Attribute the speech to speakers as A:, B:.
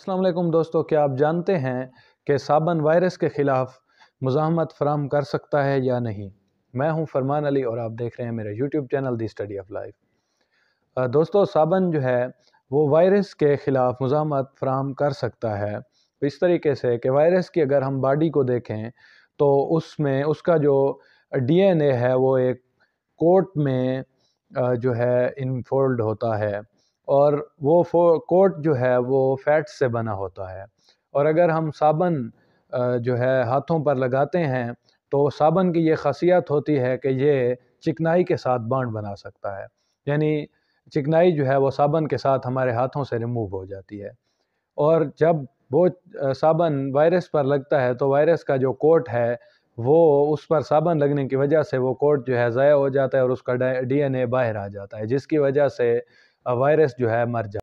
A: असलम दोस्तों क्या आप जानते हैं कि साबन वायरस के ख़िलाफ़ मुजामत फ्राहम कर सकता है या नहीं मैं हूं फरमान अली और आप देख रहे हैं मेरा YouTube channel the study of life दोस्तों साबन जो है वो वायरस के ख़िलाफ़ मुजामत फ्राहम कर सकता है तो इस तरीके से कि वायरस की अगर हम बॉडी को देखें तो उसमें उसका जो ए है वो एक कोट में जो है इनफोल्ड होता है और वो कोट जो है वो फैट से बना होता है और अगर हम साबन जो है हाथों पर लगाते हैं तो साबन की ये खासियत होती है कि ये चिकनाई के साथ बांड बना सकता है यानी चिकनाई जो है वो साबन के साथ हमारे हाथों से रिमूव हो जाती है और जब वो साबन वायरस पर लगता है तो वायरस का जो कोट है वो उस पर साबन लगने की वजह से वो कोट जो है ज़ाया हो जाता है और उसका डीएनए बाहर आ जाता है जिसकी वजह से वायरस जो है मर जाए